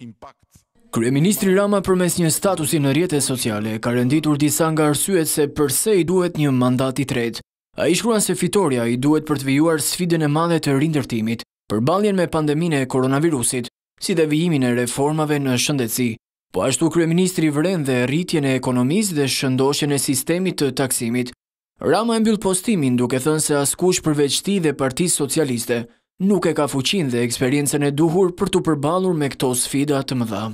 impact. Kryeministri Rama përmes një statusi në rjetë e sociale, ka renditur disa nga arsyet se përse i duhet një mandat i tret. A i shkruan se fitoria i duhet për të vijuar sfidën e madhe të rindërtimit, për baljen me pandemine e koronavirusit, si dhe vijimin e reformave në shëndetsi. Po ashtu Kryeministri vren dhe rritjen e ekonomis dhe shëndoshen e sistemi të taksimit. Rama e mbyll postimin duke thënë se askush përveçti dhe partijës socialiste nuk e ka fuqin dhe eksperiencen e duhur për të përbalur me këto sfida të mëdha.